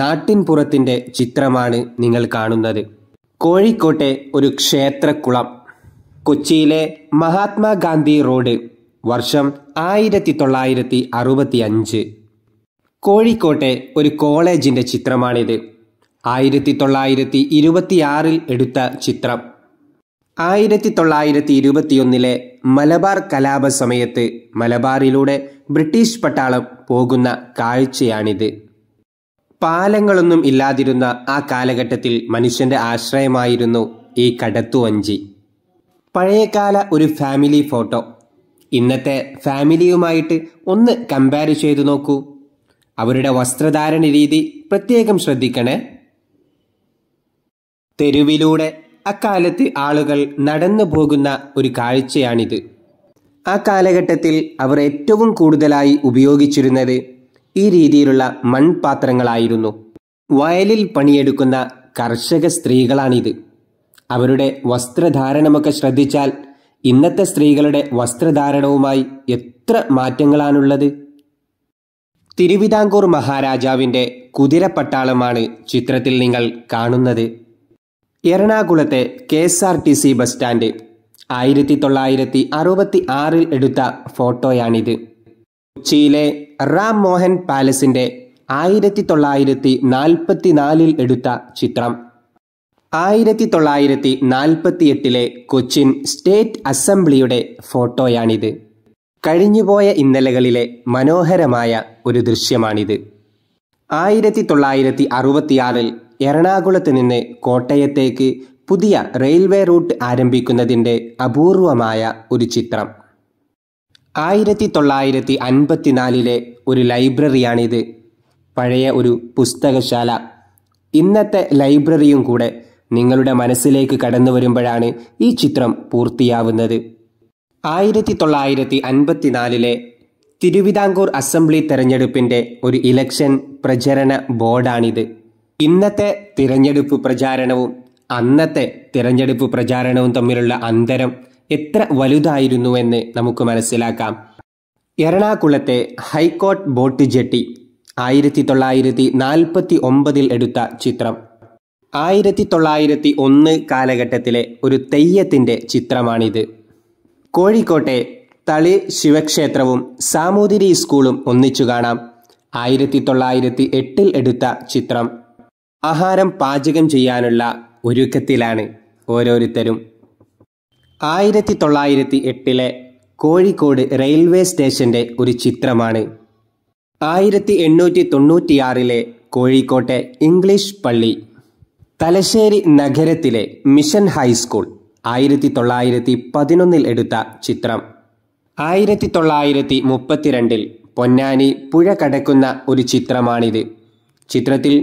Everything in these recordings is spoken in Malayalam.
നാട്ടിൻപുറത്തിൻ്റെ ചിത്രമാണ് നിങ്ങൾ കാണുന്നത് കോഴിക്കോട്ടെ ഒരു ക്ഷേത്രക്കുളം കൊച്ചിയിലെ മഹാത്മാഗാന്ധി റോഡ് വർഷം ആയിരത്തി തൊള്ളായിരത്തി അറുപത്തി അഞ്ച് കോഴിക്കോട്ടെ ഒരു കോളേജിൻ്റെ ചിത്രമാണിത് ആയിരത്തി തൊള്ളായിരത്തി ഇരുപത്തിയാറിൽ എടുത്ത ചിത്രം ആയിരത്തി തൊള്ളായിരത്തി ഇരുപത്തിയൊന്നിലെ മലബാർ കലാപ സമയത്ത് മലബാറിലൂടെ ബ്രിട്ടീഷ് പട്ടാളം പോകുന്ന കാഴ്ചയാണിത് പാലങ്ങളൊന്നും ഇല്ലാതിരുന്ന ആ കാലഘട്ടത്തിൽ മനുഷ്യന്റെ ആശ്രയമായിരുന്നു ഈ കടത്തുവഞ്ചി പഴയകാല ഒരു ഫാമിലി ഫോട്ടോ ഇന്നത്തെ ഫാമിലിയുമായിട്ട് ഒന്ന് കമ്പയർ ചെയ്തു നോക്കൂ അവരുടെ വസ്ത്രധാരണ രീതി പ്രത്യേകം ശ്രദ്ധിക്കണേ തെരുവിലൂടെ അക്കാലത്ത് ആളുകൾ നടന്നു പോകുന്ന ഒരു കാഴ്ചയാണിത് ആ കാലഘട്ടത്തിൽ അവർ ഏറ്റവും കൂടുതലായി ഉപയോഗിച്ചിരുന്നത് ഈ രീതിയിലുള്ള മൺപാത്രങ്ങളായിരുന്നു വയലിൽ പണിയെടുക്കുന്ന കർഷക സ്ത്രീകളാണിത് അവരുടെ വസ്ത്രധാരണമൊക്കെ ശ്രദ്ധിച്ചാൽ ഇന്നത്തെ സ്ത്രീകളുടെ വസ്ത്രധാരണവുമായി എത്ര മാറ്റങ്ങളാണുള്ളത് തിരുവിതാംകൂർ മഹാരാജാവിൻ്റെ കുതിരപ്പട്ടാളമാണ് ചിത്രത്തിൽ നിങ്ങൾ കാണുന്നത് എറണാകുളത്തെ K S R T C bus stand ആയിരത്തി തൊള്ളായിരത്തി അറുപത്തി ആറിൽ എടുത്ത ഫോട്ടോയാണിത് കൊച്ചിയിലെ റാം മോഹൻ പാലസിന്റെ ആയിരത്തി തൊള്ളായിരത്തി നാൽപ്പത്തിനാലിൽ എടുത്ത ചിത്രം ആയിരത്തി തൊള്ളായിരത്തി നാൽപ്പത്തി എട്ടിലെ കൊച്ചിൻ സ്റ്റേറ്റ് അസംബ്ലിയുടെ ഫോട്ടോയാണിത് കഴിഞ്ഞുപോയ ഇന്നലകളിലെ മനോഹരമായ ഒരു ദൃശ്യമാണിത് ആയിരത്തി തൊള്ളായിരത്തി അറുപത്തിയാറിൽ എറണാകുളത്ത് നിന്ന് കോട്ടയത്തേക്ക് പുതിയ റെയിൽവേ റൂട്ട് ആരംഭിക്കുന്നതിൻ്റെ അപൂർവമായ ഒരു ചിത്രം ആയിരത്തി തൊള്ളായിരത്തി അൻപത്തിനാലിലെ ഒരു ലൈബ്രറിയാണിത് പഴയ ഒരു പുസ്തകശാല ഇന്നത്തെ ലൈബ്രറിയും കൂടെ നിങ്ങളുടെ മനസ്സിലേക്ക് കടന്നു വരുമ്പോഴാണ് ഈ ചിത്രം പൂർത്തിയാവുന്നത് ആയിരത്തി തൊള്ളായിരത്തി അൻപത്തിനാലിലെ തിരുവിതാംകൂർ അസംബ്ലി തെരഞ്ഞെടുപ്പിൻ്റെ ഒരു ഇലക്ഷൻ പ്രചരണ ബോർഡാണിത് ഇന്നത്തെ തിരഞ്ഞെടുപ്പ് പ്രചാരണവും അന്നത്തെ തിരഞ്ഞെടുപ്പ് പ്രചാരണവും തമ്മിലുള്ള അന്തരം എത്ര വലുതായിരുന്നുവെന്ന് നമുക്ക് മനസ്സിലാക്കാം എറണാകുളത്തെ ഹൈക്കോട്ട് ബോട്ട് ജെട്ടി ആയിരത്തി തൊള്ളായിരത്തി നാൽപ്പത്തി ഒമ്പതിൽ എടുത്ത ചിത്രം ആയിരത്തി തൊള്ളായിരത്തി ഒന്ന് കാലഘട്ടത്തിലെ ഒരു തെയ്യത്തിൻ്റെ ചിത്രമാണിത് കോഴിക്കോട്ടെ തളി ശിവക്ഷേത്രവും സാമൂതിരി സ്കൂളും ഒന്നിച്ചു കാണാം ആയിരത്തി തൊള്ളായിരത്തി എട്ടിൽ എടുത്ത ചിത്രം ആഹാരം പാചകം ചെയ്യാനുള്ള ഒരുക്കത്തിലാണ് ഓരോരുത്തരും ആയിരത്തി തൊള്ളായിരത്തി എട്ടിലെ കോഴിക്കോട് റെയിൽവേ സ്റ്റേഷന്റെ ഒരു ചിത്രമാണ് ആയിരത്തി എണ്ണൂറ്റി തൊണ്ണൂറ്റിയാറിലെ കോഴിക്കോട്ടെ ഇംഗ്ലീഷ് പള്ളി തലശ്ശേരി നഗരത്തിലെ മിഷൻ ഹൈസ്കൂൾ ആയിരത്തി തൊള്ളായിരത്തി പതിനൊന്നിൽ എടുത്ത ചിത്രം ആയിരത്തി തൊള്ളായിരത്തി മുപ്പത്തിരണ്ടിൽ പൊന്നാനി പുഴ കടക്കുന്ന ഒരു ചിത്രമാണിത് ചിത്രത്തിൽ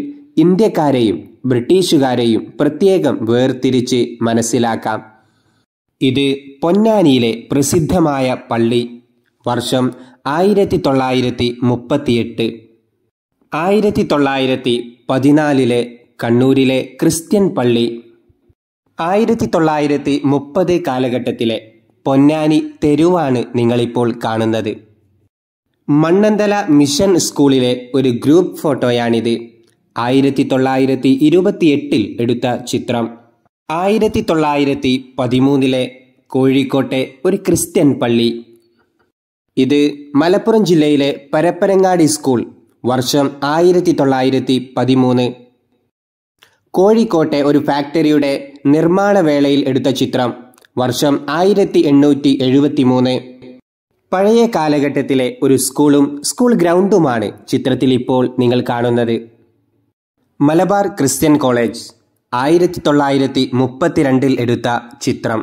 ഇന്ത്യക്കാരെയും ബ്രിട്ടീഷുകാരെയും പ്രത്യേകം വേർതിരിച്ച് മനസ്സിലാക്കാം ഇത് പൊന്നാനിയിലെ പ്രസിദ്ധമായ പള്ളി വർഷം ആയിരത്തി തൊള്ളായിരത്തി മുപ്പത്തിയെട്ട് ആയിരത്തി തൊള്ളായിരത്തി പതിനാലിലെ കണ്ണൂരിലെ ക്രിസ്ത്യൻ പള്ളി ആയിരത്തി തൊള്ളായിരത്തി മുപ്പത് കാലഘട്ടത്തിലെ പൊന്നാനി തെരുവാണ് നിങ്ങളിപ്പോൾ കാണുന്നത് മണ്ണന്തല മിഷൻ സ്കൂളിലെ ഒരു ഗ്രൂപ്പ് ഫോട്ടോയാണിത് ആയിരത്തി തൊള്ളായിരത്തി ഇരുപത്തിയെട്ടിൽ എടുത്ത ചിത്രം ആയിരത്തി തൊള്ളായിരത്തി പതിമൂന്നിലെ കോഴിക്കോട്ടെ ഒരു ക്രിസ്ത്യൻ പള്ളി ഇത് മലപ്പുറം ജില്ലയിലെ പരപ്പനങ്ങാടി സ്കൂൾ വർഷം ആയിരത്തി തൊള്ളായിരത്തി പതിമൂന്ന് കോഴിക്കോട്ടെ ഒരു ഫാക്ടറിയുടെ നിർമ്മാണ വേളയിൽ എടുത്ത ചിത്രം വർഷം ആയിരത്തി എണ്ണൂറ്റി എഴുപത്തി മൂന്ന് പഴയ കാലഘട്ടത്തിലെ ഒരു സ്കൂളും സ്കൂൾ ഗ്രൗണ്ടുമാണ് ചിത്രത്തിൽ ഇപ്പോൾ നിങ്ങൾ കാണുന്നത് മലബാർ ക്രിസ്ത്യൻ കോളേജ് ആയിരത്തി തൊള്ളായിരത്തി മുപ്പത്തിരണ്ടിൽ എടുത്ത ചിത്രം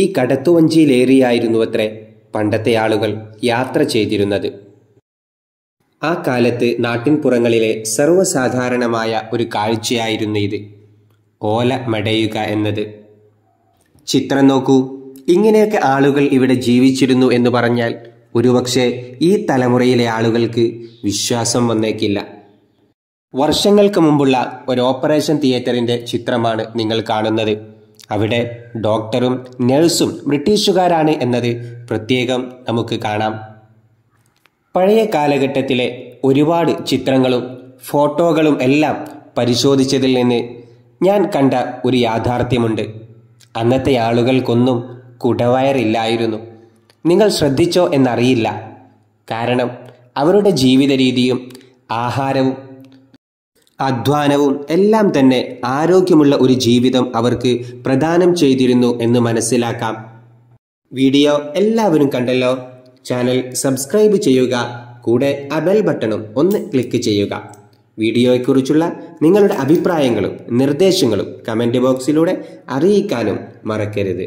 ഈ കടത്തുവഞ്ചിയിലേറിയായിരുന്നു അത്രേ പണ്ടത്തെ ആളുകൾ യാത്ര ചെയ്തിരുന്നത് ആ കാലത്ത് നാട്ടിൻപുറങ്ങളിലെ സർവ്വസാധാരണമായ ഒരു കാഴ്ചയായിരുന്നു ഇത് ഓല മടയുക എന്നത് ചിത്രം നോക്കൂ ഇങ്ങനെയൊക്കെ ആളുകൾ ഇവിടെ ജീവിച്ചിരുന്നു എന്ന് പറഞ്ഞാൽ ഒരുപക്ഷെ ഈ തലമുറയിലെ ആളുകൾക്ക് വിശ്വാസം വന്നേക്കില്ല വർഷങ്ങൾക്ക് മുമ്പുള്ള ഒരു ഓപ്പറേഷൻ തിയേറ്ററിൻ്റെ ചിത്രമാണ് നിങ്ങൾ കാണുന്നത് അവിടെ ഡോക്ടറും നഴ്സും ബ്രിട്ടീഷുകാരാണ് എന്നത് പ്രത്യേകം നമുക്ക് കാണാം പഴയ കാലഘട്ടത്തിലെ ഒരുപാട് ചിത്രങ്ങളും ഫോട്ടോകളും എല്ലാം പരിശോധിച്ചതിൽ നിന്ന് ഞാൻ കണ്ട ഒരു യാഥാർത്ഥ്യമുണ്ട് അന്നത്തെ ആളുകൾക്കൊന്നും കുടവയറില്ലായിരുന്നു നിങ്ങൾ ശ്രദ്ധിച്ചോ എന്നറിയില്ല കാരണം അവരുടെ ജീവിത രീതിയും ആഹാരവും അധ്വാനവും എല്ലാം തന്നെ ആരോഗ്യമുള്ള ഒരു ജീവിതം അവർക്ക് പ്രദാനം ചെയ്തിരുന്നു എന്ന് മനസ്സിലാക്കാം വീഡിയോ എല്ലാവരും കണ്ടല്ലോ ചാനൽ സബ്സ്ക്രൈബ് ചെയ്യുക കൂടെ ആ ബെൽ ബട്ടണും ഒന്ന് ക്ലിക്ക് ചെയ്യുക വീഡിയോയെക്കുറിച്ചുള്ള നിങ്ങളുടെ അഭിപ്രായങ്ങളും നിർദ്ദേശങ്ങളും കമൻറ്റ് ബോക്സിലൂടെ അറിയിക്കാനും മറക്കരുത്